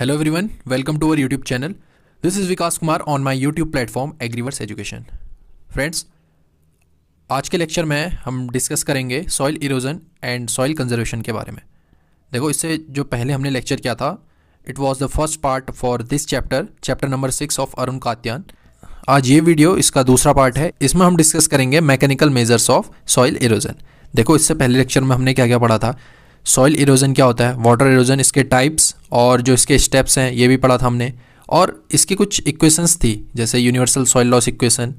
Hello everyone welcome to our YouTube channel this is Vikas Kumar on my YouTube platform Agriverse education friends आज के lecture में हम discuss करेंगे soil erosion and soil conservation के बारे में देखो इससे जो पहले हमने लेक्चर किया था it was the first part for this chapter chapter number six of Arun Katyan आज ये वीडियो इसका दूसरा पार्ट है इसमें हम डिस्कस करेंगे mechanical measures of soil erosion देखो इससे पहले लेक्चर में हमने क्या क्या पढ़ा था सॉइल इरोजन क्या होता है वाटर इरोजन इसके टाइप्स और जो इसके स्टेप्स हैं ये भी पढ़ा था हमने और इसकी कुछ इक्वेशंस थी जैसे यूनिवर्सल सॉइल लॉस इक्वेशन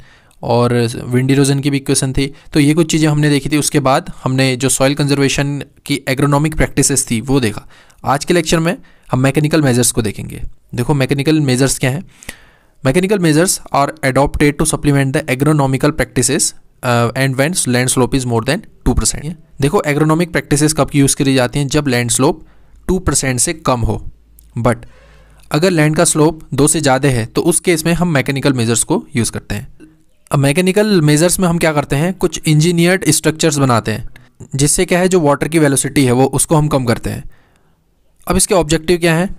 और विंड इरोजन की भी इक्वेशन थी तो ये कुछ चीज़ें हमने देखी थी उसके बाद हमने जो सॉइल कंजर्वेशन की एग्रोनॉमिक प्रैक्टिसेस थी वो देखा आज के लेक्चर में हम मैकेनिकल मेजर्स को देखेंगे देखो मैकेनिकल मेजर्स क्या हैं mechanical measures are adopted to supplement the agronomical practice and वेंट्स land slope is more than two percent देखो एग्रोनॉमिक प्रैक्टिसेस कब यूज़ करी जाती हैं जब लैंड स्लोप टू परसेंट से कम हो बट अगर लैंड का स्लोप दो से ज़्यादा है तो उस केस में हम मैकेनिकल मेजर्स को यूज़ करते हैं अब मैकेनिकल मेजर्स में हम क्या करते हैं कुछ इंजीनियर्ड स्ट्रक्चर्स बनाते हैं जिससे क्या है जो वाटर की वेलोसिटी है वो उसको हम कम करते हैं अब इसके ऑब्जेक्टिव क्या हैं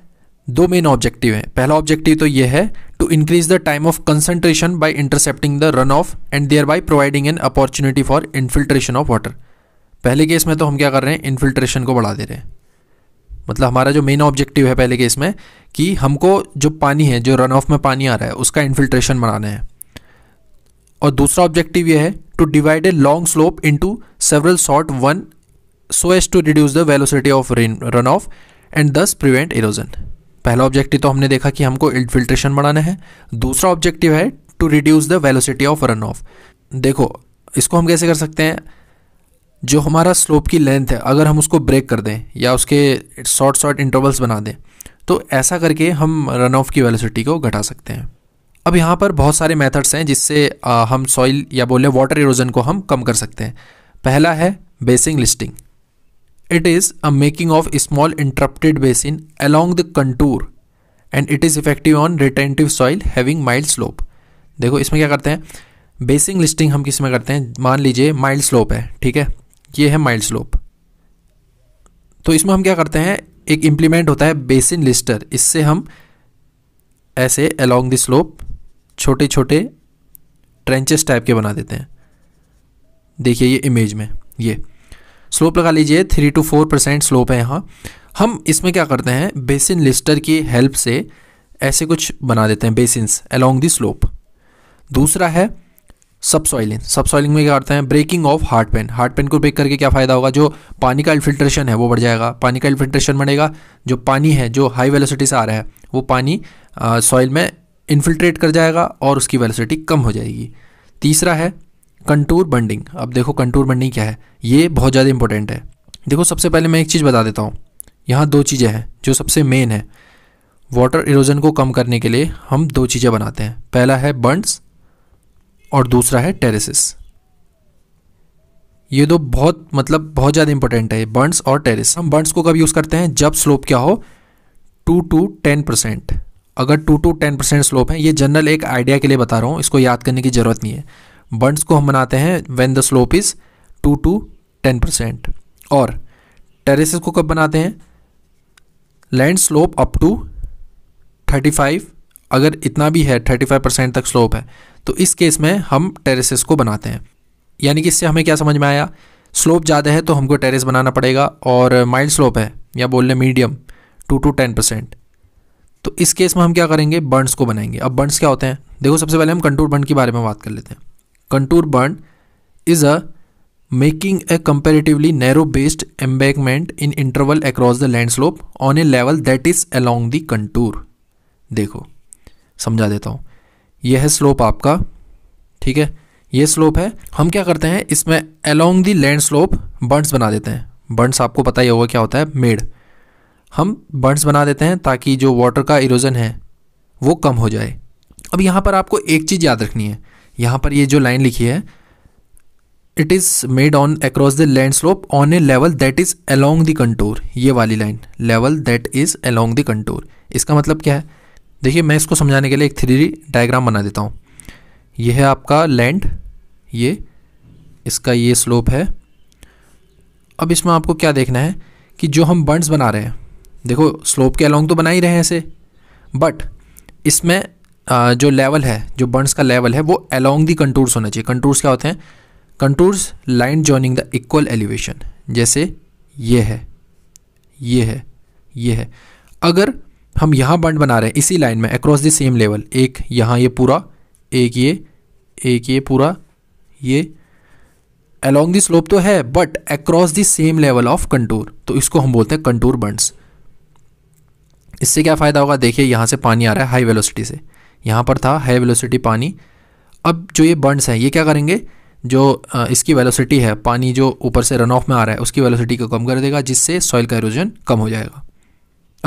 दो मेन ऑब्जेक्टिव हैं पहला ऑब्जेक्टिव तो ये है to increase the time of concentration by intercepting the runoff and thereby providing an opportunity for infiltration of water पहले केस में तो हम क्या कर रहे हैं इन्फिल्ट्रेशन को बढ़ा दे रहे हैं मतलब हमारा जो मेन ऑब्जेक्टिव है पहले केस में कि हमको जो पानी है जो रन ऑफ में पानी आ रहा है उसका इन्फिल्ट्रेशन बनाना है और दूसरा ऑब्जेक्टिव ये है to divide a long slope into several short one so as to reduce the velocity of rain runoff and thus prevent erosion पहला ऑब्जेक्टिव तो हमने देखा कि हमको इल्फिल्ट्रेशन बढ़ाना है दूसरा ऑब्जेक्टिव है to reduce the velocity of runoff देखो इसको हम कैसे कर सकते हैं जो हमारा स्लोप की लेंथ है अगर हम उसको ब्रेक कर दें या उसके शॉर्ट शॉर्ट इंटरवल्स बना दें तो ऐसा करके हम रन ऑफ की वेलोसिटी को घटा सकते हैं अब यहाँ पर बहुत सारे मेथड्स हैं जिससे हम सॉइल या बोले वाटर इरोजन को हम कम कर सकते हैं पहला है basin listing It is a making of small interrupted basin along the contour and it is effective on retentive soil having mild slope. देखो इसमें क्या करते हैं बेसिंग लिस्टिंग हम किस में करते हैं मान लीजिए माइल्ड स्लोप है ठीक है ये है माइल्ड स्लोप तो इसमें हम क्या करते हैं एक इम्प्लीमेंट होता है बेसिन लिस्टर इससे हम ऐसे अलोंग द स्लोप छोटे छोटे ट्रेंचेस टाइप के बना देते हैं देखिए ये इमेज में ये स्लोप लगा लीजिए three two four percent slope है यहाँ हम इसमें क्या करते हैं बेसिन लिस्टर की हेल्प से ऐसे कुछ बना देते हैं बेसिन्स अलोंग दी स्लोप दूसरा है सब सॉइलिंग सब सॉइलिंग में क्या करते हैं breaking of hard pan hard pan को ब्रेक करके क्या फ़ायदा होगा जो पानी का इन्फिल्ट्रेशन है वो बढ़ जाएगा पानी का इन्फिल्ट्रेशन बढ़ेगा जो पानी है जो हाई वेलोसिटी से आ रहा है वो पानी सॉइल में इन्फिल्ट्रेट कर जाएगा और उसकी वेलोसिटी कम हो जाएगी तीसरा है कंटूर बंडिंग अब देखो कंटूर बंडिंग क्या है ये बहुत ज़्यादा इंपॉर्टेंट है देखो सबसे पहले मैं एक चीज़ बता देता हूँ यहाँ दो चीज़ें हैं जो सबसे मेन है वाटर इरोजन को कम करने के लिए हम दो चीज़ें बनाते हैं पहला है बंड्स और दूसरा है टेरेसिस ये दो बहुत मतलब बहुत ज़्यादा इंपॉर्टेंट है बंड्स और टेरेस हम बंड्स को कब यूज़ करते हैं जब स्लोप क्या हो टू टू टेन परसेंट अगर two to ten percent slope है ये जनरल एक आइडिया के लिए बता रहा हूँ इसको याद करने की ज़रूरत नहीं है बर्ड्स को हम मनाते हैं when the slope is two to ten percent और टेरेसेस को कब बनाते हैं land slope up to thirty five अगर इतना भी है थर्टी फाइव परसेंट तक स्लोप है तो इस केस में हम टेरेसेस को बनाते हैं यानी कि इससे हमें क्या समझ में आया स्लोप ज़्यादा है तो हमको टेरेस बनाना पड़ेगा और माइल्ड स्लोप है या बोल लें medium two to ten percent तो इस केस में हम क्या करेंगे बर्ड्स को बनाएंगे अब बर्न्स क्या होते हैं देखो सबसे पहले हम कंटूर बंड के बारे में बात कर लेते हैं contour band is a making a comparatively narrow based embankment in interval across the land slope on a level that is along the contour देखो समझा देता हूँ यह है स्लोप आपका ठीक है यह स्लोप है हम क्या करते हैं इसमें along the land slope bunds बना देते हैं बर्ड्स आपको पता ही होगा क्या होता है मेड हम बर्ड्स बना देते हैं ताकि जो वाटर का इरोजन है वो कम हो जाए अब यहाँ पर आपको एक चीज़ याद रखनी है यहाँ पर ये जो लाइन लिखी है it is made on across the land slope on a level that is along the contour ये वाली line level that is along the contour इसका मतलब क्या है देखिए मैं इसको समझाने के लिए एक थ्री डायग्राम बना देता हूँ यह है आपका लैंड ये इसका ये स्लोप है अब इसमें आपको क्या देखना है कि जो हम बंड्स बना रहे हैं देखो स्लोप के अलोंग तो बना ही रहे हैं ऐसे बट इसमें जो लेवल है जो बर्न्स का लेवल है वो अलोंग दी कंटूर्स होना चाहिए कंटूर्स क्या होते हैं contours line joining the equal elevation जैसे ये है ये है ये है अगर हम यहाँ बंड बना रहे हैं इसी लाइन में अक्रॉस द सेम लेवल एक यहाँ ये पूरा एक ये एक ये पूरा ये अलोंग दी स्लोप तो है but across the same level of contour तो इसको हम बोलते हैं कंटूर बंड्स इससे क्या फ़ायदा होगा देखिए यहाँ से पानी आ रहा है हाई वेलोसिटी से यहाँ पर था हाई वेलोसिटी पानी अब जो ये बर्ड्स हैं ये क्या करेंगे जो इसकी वेलोसिटी है पानी जो ऊपर से रन ऑफ में आ रहा है उसकी वेलोसिटी को कम कर देगा जिससे सॉइल का एरोजन कम हो जाएगा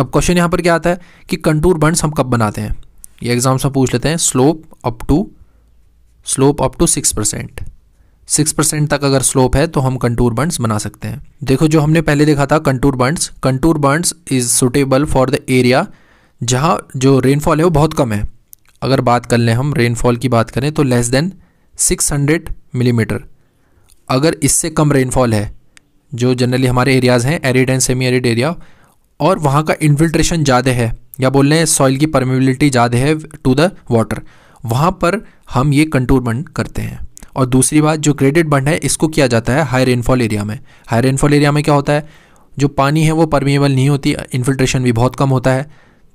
अब क्वेश्चन यहाँ पर क्या आता है कि कंटूर बंड्स हम कब बनाते हैं ये एग्जाम्स में पूछ लेते हैं slope up to slope up to six percent six percent तक अगर स्लोप है तो हम कंटूर बंड्स बना सकते हैं देखो जो हमने पहले देखा था contour bunds contour bunds is suitable for the area जहाँ जो रेनफॉल है वो बहुत कम है अगर बात कर लें हम रेनफॉल की बात करें तो लेस देन 600 मिलीमीटर mm. अगर इससे कम रेनफॉल है जो जनरली हमारे एरियाज़ हैं arid and semi arid area और वहाँ का इन्फिल्ट्रेशन ज़्यादा है या बोल रहे हैं सॉइल की परमेबिलिटी ज़्यादा है टू द वाटर वहाँ पर हम ये कंट्रोल बंड करते हैं और दूसरी बात जो क्रेडिट बंड है इसको किया जाता है हाई रेनफॉल एरिया में हाई रेनफॉल एरिया में क्या होता है जो पानी है वो परमेबल नहीं होती इन्फिल्ट्रेशन भी बहुत कम होता है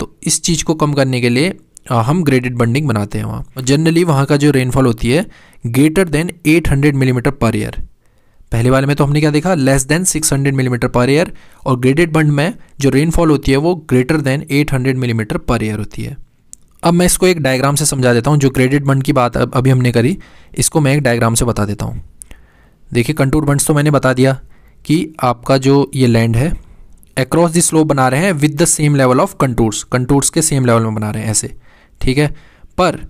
तो इस चीज़ को कम करने के लिए हम ग्रेडेड बंडिंग बनाते हैं वहाँ और जनरली वहाँ का जो रेनफॉल होती है greater than 800 millimetre per year पहले वाले में तो हमने क्या देखा less than 600 millimetre per year और ग्रेडेड बंड में जो रेनफॉल होती है वो greater than 800 millimetre per year होती है अब मैं इसको एक डायग्राम से समझा देता हूँ जो ग्रेडेड बंड की बात अभी हमने करी इसको मैं एक डायग्राम से बता देता हूँ देखिए कंटूर बंड्स तो मैंने बता दिया कि आपका जो ये लैंड है अक्रॉस द स्लोप बना रहे हैं with the same level of contours contours के सेम लेवल में बना रहे हैं ऐसे ठीक है पर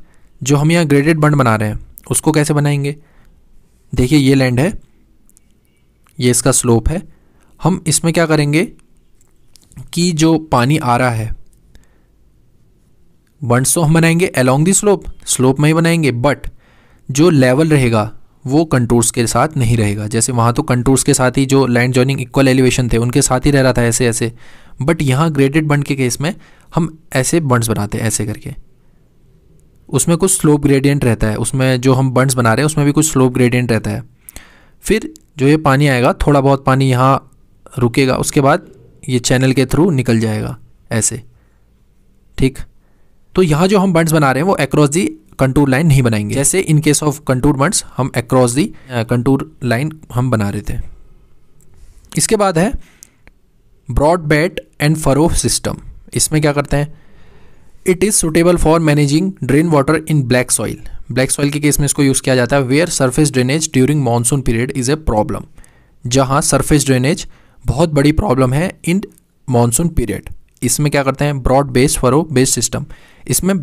जो हम यहाँ ग्रेडेड बंड बना रहे हैं उसको कैसे बनाएंगे देखिए ये लैंड है ये इसका स्लोप है हम इसमें क्या करेंगे कि जो पानी आ रहा है बंड्स तो हम बनाएंगे अलोंग दी स्लोप स्लोप में ही बनाएंगे बट जो लेवल रहेगा वो कंटूर्स के साथ नहीं रहेगा जैसे वहाँ तो कंटूर्स के साथ ही जो लैंड जॉइनिंग इक्वल एलिवेशन थे उनके साथ ही रह रहा था ऐसे ऐसे बट यहाँ ग्रेडेड बंड के केस में हम ऐसे बंड्स बनाते हैं ऐसे करके उसमें कुछ स्लोप ग्रेडियंट रहता है उसमें जो हम बंड्स बना रहे हैं उसमें भी कुछ स्लोप ग्रेडियंट रहता है फिर जो ये पानी आएगा थोड़ा बहुत पानी यहाँ रुकेगा उसके बाद ये चैनल के थ्रू निकल जाएगा ऐसे ठीक तो यहाँ जो हम बंड्स बना रहे हैं वो एक्रॉस दी कंटूर लाइन नहीं बनाएंगे जैसे in case of contour bunds हम एक्रॉस दी कंटूर लाइन हम बना रहे थे इसके बाद है broad bed and furrow system इसमें क्या करते हैं it is suitable for managing drain water in black soil black soil के केस में इसको यूज़ किया जाता है where surface drainage during monsoon period is a problem जहाँ सर्फेस ड्रेनेज बहुत बड़ी प्रॉब्लम है इन मानसून पीरियड इसमें क्या करते हैं broad base furrow base system इसमें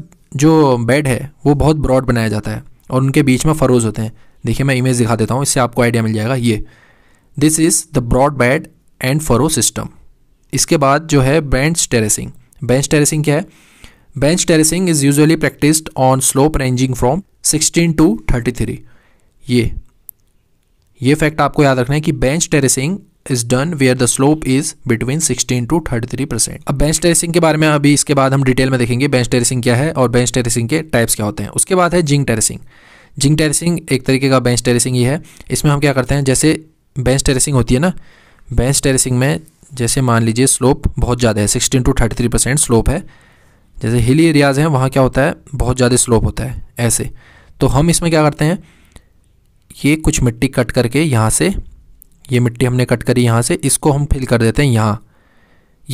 जो बेड है वो बहुत ब्रॉड बनाया जाता है और उनके बीच में फरोज होते हैं देखिए मैं इमेज दिखा देता हूँ इससे आपको आइडिया मिल जाएगा ये this is the broad bed and furrow system इसके बाद जो है बेंच टेरेसिंग बेंच टेरेसिंग क्या है Bench is is usually on slope ranging from sixteen 16 thirty 33. ये ये फैक्ट आपको याद रखना है कि bench terracing is done where the slope is between 16 to 33 percent अब बेंच टेरेसिंग के बारे में अभी इसके बाद हम डिटेल में देखेंगे बेंच टेरेसिंग क्या है और बेंच टेरेसिंग के टाइप्स क्या होते हैं उसके बाद है जिंग टेरेसिंग जिंग टेरेसिंग एक तरीके का बेंच टेरेसिंग ही है इसमें हम क्या करते हैं जैसे बेंच टेरेसिंग होती है ना बेंच टेरेसिंग में जैसे मान लीजिए स्लोप बहुत ज़्यादा है sixteen to thirty three percent slope है जैसे हिली एरियाज़ हैं वहाँ क्या होता है बहुत ज़्यादा स्लोप होता है ऐसे तो हम इसमें क्या करते हैं ये कुछ मिट्टी कट करके यहाँ से ये मिट्टी हमने कट करी यहाँ से इसको हम फिल कर देते हैं यहाँ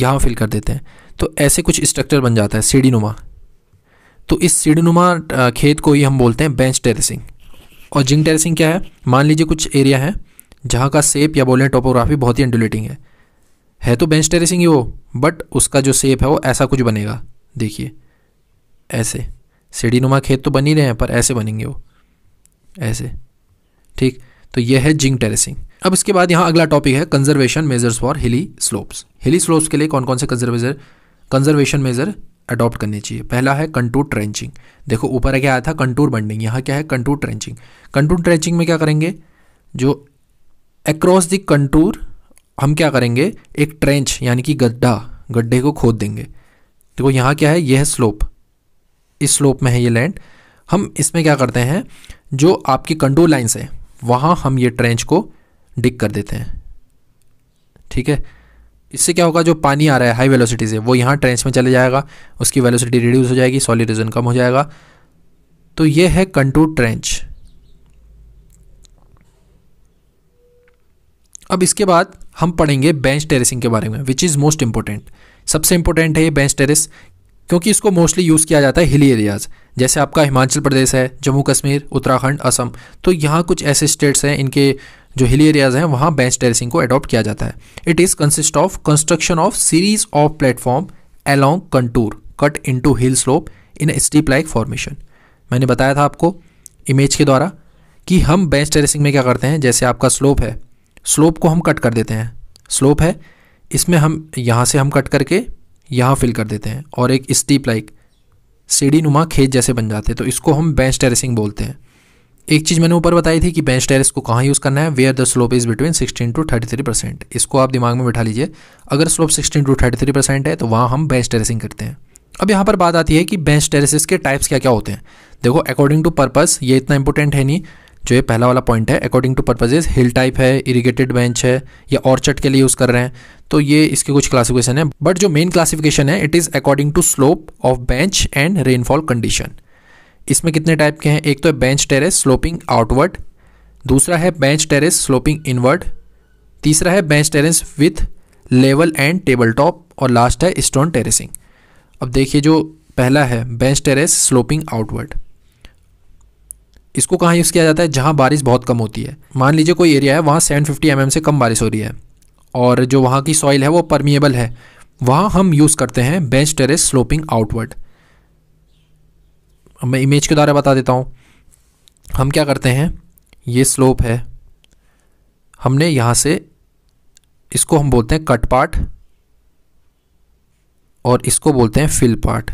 यहाँ फिल कर देते हैं तो ऐसे कुछ स्ट्रक्चर बन जाता है सीढ़ी नुमा तो इस सीढ़ी नुमा खेत को ही हम बोलते हैं बेंच टेरेसिंग और जिंग टेरेसिंग क्या है मान लीजिए कुछ एरिया है जहाँ का सेप या बोलें टोपोग्राफी बहुत ही एंडुलेटिंग है है तो बेंच टेरेसिंग ही वो बट उसका जो सेप है वो ऐसा कुछ बनेगा देखिए ऐसे सीढ़ी नुमा खेत तो बन ही रहे हैं पर ऐसे बनेंगे वो ऐसे ठीक तो ये है जिंग टेरेसिंग अब इसके बाद यहाँ अगला टॉपिक है conservation measures for hilly slopes hilly slopes के लिए कौन कौन से कंजर्वेजर कंजर्वेशन मेजर अडॉप्ट करने चाहिए पहला है कंटूर ट्रेंचिंग देखो ऊपर क्या आया था कंटूर बंडिंग यहाँ क्या है कंटूर ट्रेंचिंग कंटूर ट्रेंचिंग में क्या करेंगे जो एक्रॉस द कंटूर हम क्या करेंगे एक ट्रेंच यानी कि गड्ढा गड्ढे को खोद देंगे देखो यहाँ क्या है ये है स्लोप इस स्लोप में है ये लैंड हम इसमें क्या करते हैं जो आपकी कंट्रोल लाइन्स है वहाँ हम ये ट्रेंच को डिक कर देते हैं ठीक है इससे क्या होगा जो पानी आ रहा है हाई वेलोसिटी से वो यहाँ ट्रेंच में चले जाएगा उसकी वेलोसिटी रिड्यूस हो जाएगी सॉलिड रिजन कम हो जाएगा तो ये है कंटूर ट्रेंच अब इसके बाद हम पढ़ेंगे बेंच टेरेसिंग के बारे में विच इज़ मोस्ट इंपॉर्टेंट सबसे इंपॉर्टेंट है ये बेंच टेरेस क्योंकि इसको मोस्टली यूज़ किया जाता है हिली एरियाज़ जैसे आपका हिमाचल प्रदेश है जम्मू कश्मीर उत्तराखंड असम तो यहाँ कुछ ऐसे स्टेट्स हैं इनके जो हिली एरियाज़ हैं वहाँ बेंच टेरेसिंग को अडॉप्ट किया जाता है it is consist of construction of series of platform along contour cut into hill slope in steep like formation मैंने बताया था आपको इमेज के द्वारा कि हम बेंच टेरेसिंग में क्या करते हैं जैसे आपका स्लोप है स्लोप को हम कट कर देते हैं स्लोप है इसमें हम यहाँ से हम कट करके यहाँ फिल कर देते हैं और एक स्टीप लाइक सीढ़ी नुमा खेत जैसे बन जाते हैं तो इसको हम बेंच टेरेसिंग बोलते हैं एक चीज़ मैंने ऊपर बताई थी कि बेंच टेरेस को कहाँ यूज़ करना है where the slope is between 16 to 33 percent इसको आप दिमाग में बैठा लीजिए अगर स्लोप 16 टू 33 परसेंट है तो वहाँ हम बेंच टेरेसिंग करते हैं अब यहाँ पर बात आती है कि बेंच टेरेसिस के टाइप्स क्या क्या होते हैं देखो अकॉर्डिंग टू पर्पज़ ये इतना इंपॉर्टेंट है नहीं जो ये पहला वाला पॉइंट है according to purposes hill type है इरीगेटेड बेंच है या ऑर्चर्ड के लिए यूज़ कर रहे हैं तो ये इसके कुछ क्लासिफिकेशन है बट जो मेन क्लासिफिकेशन है it is according to slope of bench and rainfall condition इसमें कितने टाइप के हैं एक तो है बेंच टेरेस स्लोपिंग आउटवर्ड दूसरा है बेंच टेरेस स्लोपिंग इनवर्ड तीसरा है bench terrace with level and table top और लास्ट है स्टोन टेरेसिंग अब देखिए जो पहला है बेंच टेरेस स्लोपिंग आउटवर्ड इसको कहाँ यूज़ किया जाता है जहाँ बारिश बहुत कम होती है मान लीजिए कोई एरिया है वहाँ सेवन फिफ्टी mm से कम बारिश हो रही है और जो वहाँ की सॉइल है वो परमिएबल है वहाँ हम यूज़ करते हैं बेंच टेरेस स्लोपिंग आउटवर्ड मैं इमेज के द्वारा बता देता हूँ हम क्या करते हैं ये स्लोप है हमने यहाँ से इसको हम बोलते हैं कट पार्ट और इसको बोलते हैं फिल पार्ट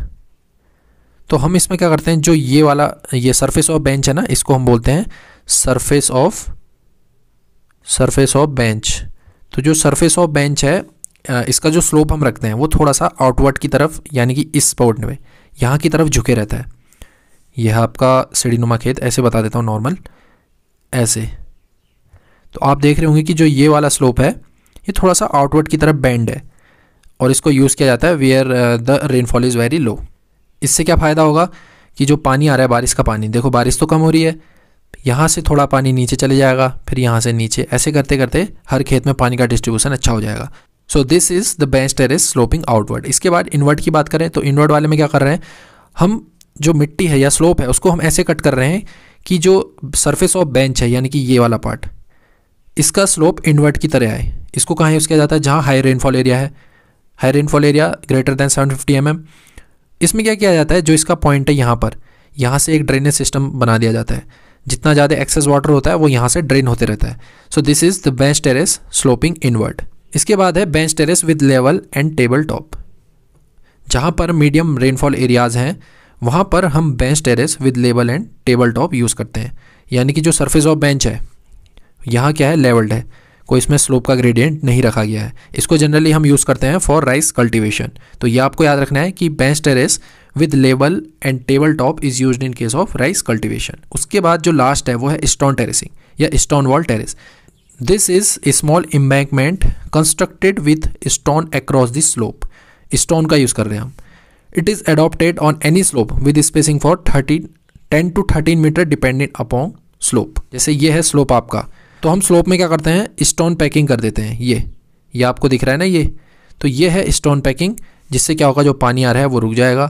तो हम इसमें क्या करते हैं जो ये वाला ये सरफेस ऑफ बेंच है ना इसको हम बोलते हैं surface of surface of bench तो जो सरफेस ऑफ बेंच है इसका जो स्लोप हम रखते हैं वो थोड़ा सा आउटवर्ड की तरफ यानी कि इस पॉइंट में यहाँ की तरफ झुके रहता है यह आपका सीढ़ीनुमा खेत ऐसे बता देता हूँ नॉर्मल ऐसे तो आप देख रहे होंगे कि जो ये वाला स्लोप है ये थोड़ा सा आउटवर्ड की तरफ बैंड है और इसको यूज़ किया जाता है where the rainfall is very low इससे क्या फ़ायदा होगा कि जो पानी आ रहा है बारिश का पानी देखो बारिश तो कम हो रही है यहाँ से थोड़ा पानी नीचे चले जाएगा फिर यहाँ से नीचे ऐसे करते करते हर खेत में पानी का डिस्ट्रीब्यूशन अच्छा हो जाएगा so this is the bench terrace sloping outward इसके बाद इनवर्ड की बात करें तो इनवर्ड वाले में क्या कर रहे हैं हम जो मिट्टी है या स्लोप है उसको हम ऐसे कट कर रहे हैं कि जो सरफेस ऑफ बेंच है यानी कि ये वाला पार्ट इसका स्लोप इन्वर्ट की तरह आए इसको कहाँ यूज़ किया जाता है जहाँ हाई रेनफॉल एरिया है high rainfall area greater than seven fifty M इसमें क्या किया जाता है जो इसका पॉइंट है यहाँ पर यहाँ से एक ड्रेनेज सिस्टम बना दिया जाता है जितना ज़्यादा एक्सेस वाटर होता है वो यहाँ से ड्रेन होते रहता है so this is the bench terrace sloping inward इसके बाद है bench terrace with level and table top जहाँ पर मीडियम रेनफॉल एरियाज़ हैं वहाँ पर हम bench terrace with level and table top use करते हैं यानी कि जो सरफेस ऑफ बेंच है यहाँ क्या है लेवल्ड है कोई इसमें स्लोप का ग्रेडियंट नहीं रखा गया है इसको जनरली हम यूज़ करते हैं फॉर राइस कल्टिवेशन तो ये आपको याद रखना है कि बेंच टेरेस विद लेबल and table top is use in case of rice cultivation उसके बाद जो लास्ट है वो है स्टोन टेरेसिंग या stone wall terrace this is small embankment constructed with stone across the slope stone का यूज़ कर रहे हैं हम it is adopted on any slope with spacing for thirteen ten to thirteen metre dependent upon slope जैसे ये है slope आपका तो हम स्लोप में क्या करते हैं स्टोन पैकिंग कर देते हैं ये ये आपको दिख रहा है ना ये तो ये है स्टोन पैकिंग जिससे क्या होगा जो पानी आ रहा है वो रुक जाएगा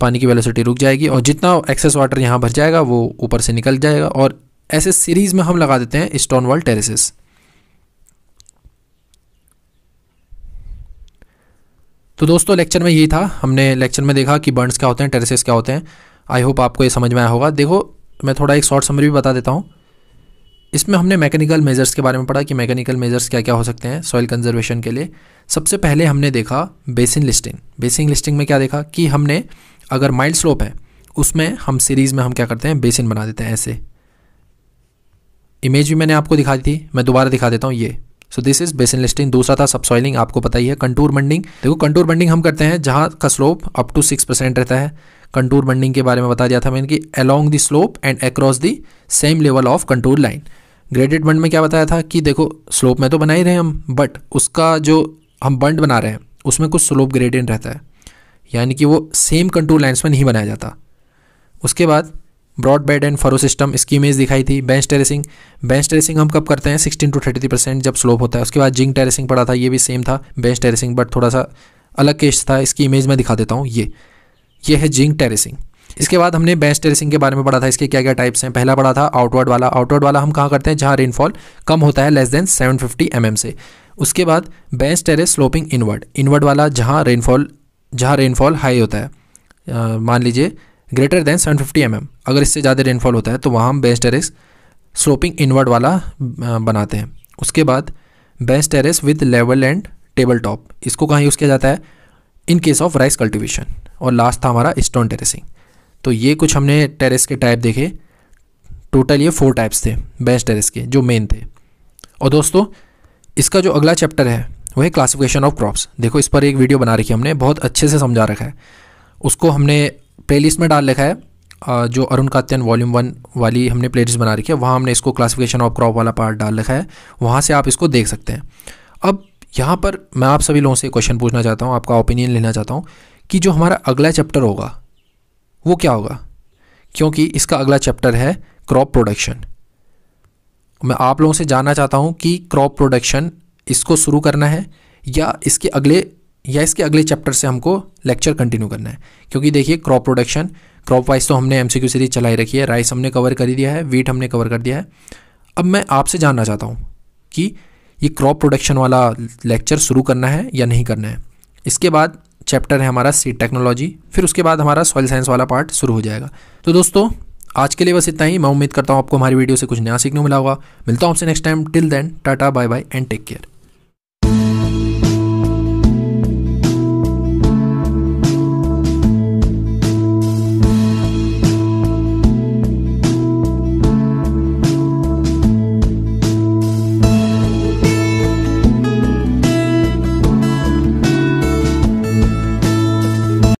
पानी की वेलोसिटी रुक जाएगी और जितना एक्सेस वाटर यहाँ भर जाएगा वो ऊपर से निकल जाएगा और ऐसे सीरीज़ में हम लगा देते हैं स्टोन वॉल टेरेसेस तो दोस्तों लेक्चर में यही था हमने लेक्चर में देखा कि बर्न्स क्या होते हैं टेरेसेस क्या होते हैं आई होप आपको ये समझ में आया होगा देखो मैं थोड़ा एक शॉर्ट समरी भी बता देता हूँ इसमें हमने मैकेनिकल मेजर्स के बारे में पढ़ा कि मैकेनिकल मेजर्स क्या क्या हो सकते हैं सॉइल कंजर्वेशन के लिए सबसे पहले हमने देखा बेसिन लिस्टिंग बेसिन लिस्टिंग में क्या देखा कि हमने अगर माइल्ड स्लोप है उसमें हम सीरीज़ में हम क्या करते हैं बेसिन बना देते हैं ऐसे इमेज भी मैंने आपको दिखाई थी मैं दोबारा दिखा देता हूँ ये so this is basin listing दूसरा था सब सॉइलिंग आपको पता ही है कंटूर बंडिंग देखो कंटूर बंडिंग हम करते हैं जहाँ का slope up to six percent रहता है कंटूर बंडिंग के बारे में बता दिया था मैंने कि along the slope and across the same level of contour line graded bund में क्या बताया था कि देखो स्लोप में तो बना ही रहे हम बट उसका जो हम बंड बना रहे हैं उसमें कुछ स्लोप ग्रेडियंट रहता है यानी कि वो सेम कंट्रोल लाइन्स में नहीं बनाया जाता उसके बाद broad bed and furrow system इसकी इमेज दिखाई थी बेंच टेरेसिंग बेंच टेरेसिंग हम कब करते हैं 16 टू 33 परसेंट जब स्लोप होता है उसके बाद जिंक टेरेसिंग पड़ा था ये भी सेम था बेंच टेरेसिंग बट थोड़ा सा अलग केस था इसकी इमेज मैं दिखा देता हूँ ये ये है जिंक टेरेसिंग इसके बाद हमने बेस्ट टेरेसिंग के बारे में पढ़ा था इसके क्या क्या टाइप्स हैं पहला पढ़ा था आउटवर्ड वाला आउटवर्ड वाला हम कहाँ करते हैं जहाँ रेनफॉल कम होता है less than seven fifty mm से उसके बाद best terrace sloping inward inward वाला जहाँ रेनफॉल जहाँ रेनफॉल हाई होता है मान लीजिए greater than seven fifty mm अगर इससे ज़्यादा रेनफॉल होता है तो वहाँ हम बेस्ट टेरेस स्लोपिंग इनवर्ड वाला बनाते हैं उसके बाद best terrace with level and table top इसको कहाँ यूज़ किया जाता है in case of rice cultivation और लास्ट था हमारा स्टोन टेरेसिंग तो ये कुछ हमने टेरेस के टाइप देखे टोटल ये फोर टाइप्स थे बेंच टेरेस के जो मेन थे और दोस्तों इसका जो अगला चैप्टर है वो है क्लासिफिकेशन ऑफ क्रॉप्स देखो इस पर एक वीडियो बना रखी है हमने बहुत अच्छे से समझा रखा है उसको हमने प्ले में डाल रखा है जो अरुण कात्यान वॉल्यूम वन वाली हमने प्ले बना रखी है वहाँ हमने इसको क्लासिफिकेशन ऑफ क्रॉप वाला पार्ट डाल रखा है वहाँ से आप इसको देख सकते हैं अब यहाँ पर मैं आप सभी लोगों से क्वेश्चन पूछना चाहता हूँ आपका ओपिनियन लेना चाहता हूँ कि जो हमारा अगला चैप्टर होगा वो क्या होगा क्योंकि इसका अगला चैप्टर है क्रॉप प्रोडक्शन मैं आप लोगों से जानना चाहता हूँ कि क्रॉप प्रोडक्शन इसको शुरू करना है या इसके अगले या इसके अगले चैप्टर से हमको लेक्चर कंटिन्यू करना है क्योंकि देखिए क्रॉप प्रोडक्शन क्रॉप वाइज तो हमने एम सी सीरीज चलाई रखी है राइस हमने कवर कर दिया है वीट हमने कवर कर दिया है अब मैं आपसे जानना चाहता हूँ कि ये क्रॉप प्रोडक्शन वाला लेक्चर शुरू करना है या नहीं करना है इसके बाद चैप्टर है हमारा सीड टेक्नोलॉजी फिर उसके बाद हमारा सॉइल साइंस वाला पार्ट शुरू हो जाएगा तो दोस्तों आज के लिए बस इतना ही मैं उम्मीद करता हूँ आपको हमारी वीडियो से कुछ नया सीखने मिला होगा मिलता हूँ आपसे next time till then tata bye bye and take care